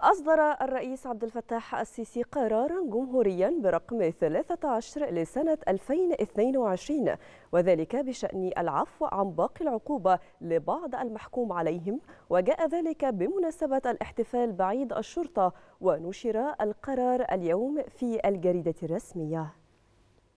أصدر الرئيس عبد الفتاح السيسي قرارا جمهوريا برقم 13 لسنة 2022 وذلك بشأن العفو عن باقي العقوبة لبعض المحكوم عليهم وجاء ذلك بمناسبة الاحتفال بعيد الشرطة ونشر القرار اليوم في الجريدة الرسمية